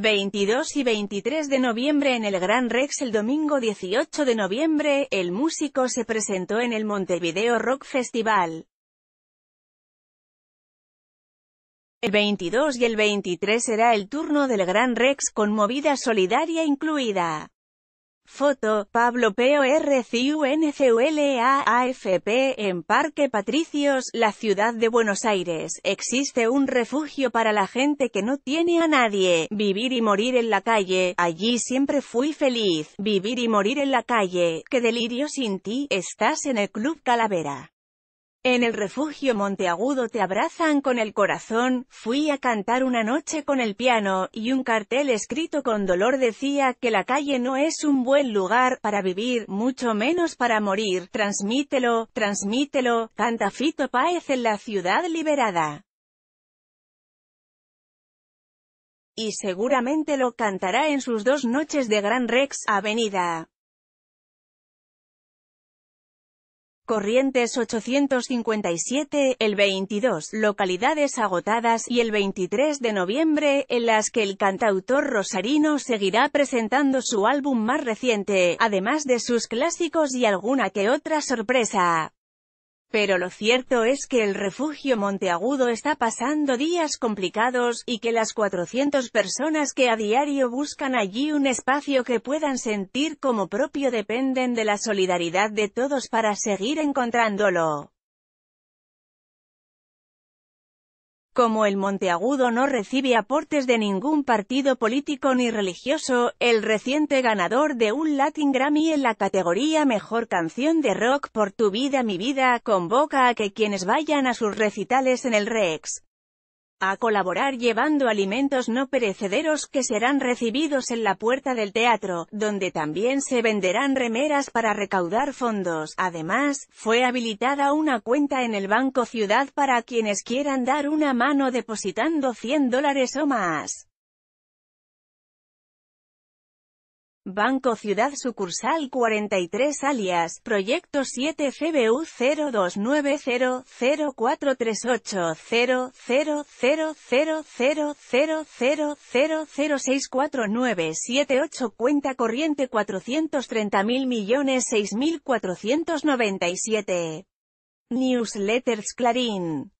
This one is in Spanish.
22 y 23 de noviembre en el Gran Rex El domingo 18 de noviembre, el músico se presentó en el Montevideo Rock Festival. El 22 y el 23 será el turno del Gran Rex con movida solidaria incluida. Foto, Pablo P.O.R.C.U.N.C.U.L.A.A.F.P. E AFP En Parque Patricios, la ciudad de Buenos Aires, existe un refugio para la gente que no tiene a nadie. Vivir y morir en la calle, allí siempre fui feliz. Vivir y morir en la calle, que delirio sin ti, estás en el Club Calavera. En el refugio Monteagudo te abrazan con el corazón, fui a cantar una noche con el piano, y un cartel escrito con dolor decía que la calle no es un buen lugar para vivir, mucho menos para morir, transmítelo, transmítelo, canta Fito Páez en la ciudad liberada. Y seguramente lo cantará en sus dos noches de Gran Rex Avenida. Corrientes 857, el 22, localidades agotadas, y el 23 de noviembre, en las que el cantautor rosarino seguirá presentando su álbum más reciente, además de sus clásicos y alguna que otra sorpresa. Pero lo cierto es que el refugio Monteagudo está pasando días complicados, y que las 400 personas que a diario buscan allí un espacio que puedan sentir como propio dependen de la solidaridad de todos para seguir encontrándolo. Como el Monteagudo no recibe aportes de ningún partido político ni religioso, el reciente ganador de un Latin Grammy en la categoría Mejor Canción de Rock por Tu Vida Mi Vida convoca a que quienes vayan a sus recitales en el Rex a colaborar llevando alimentos no perecederos que serán recibidos en la puerta del teatro, donde también se venderán remeras para recaudar fondos. Además, fue habilitada una cuenta en el Banco Ciudad para quienes quieran dar una mano depositando 100 dólares o más. Banco Ciudad Sucursal 43 alias, Proyecto 7 CBU 02900438000000000064978 Cuenta corriente 430.000 millones Newsletters Clarín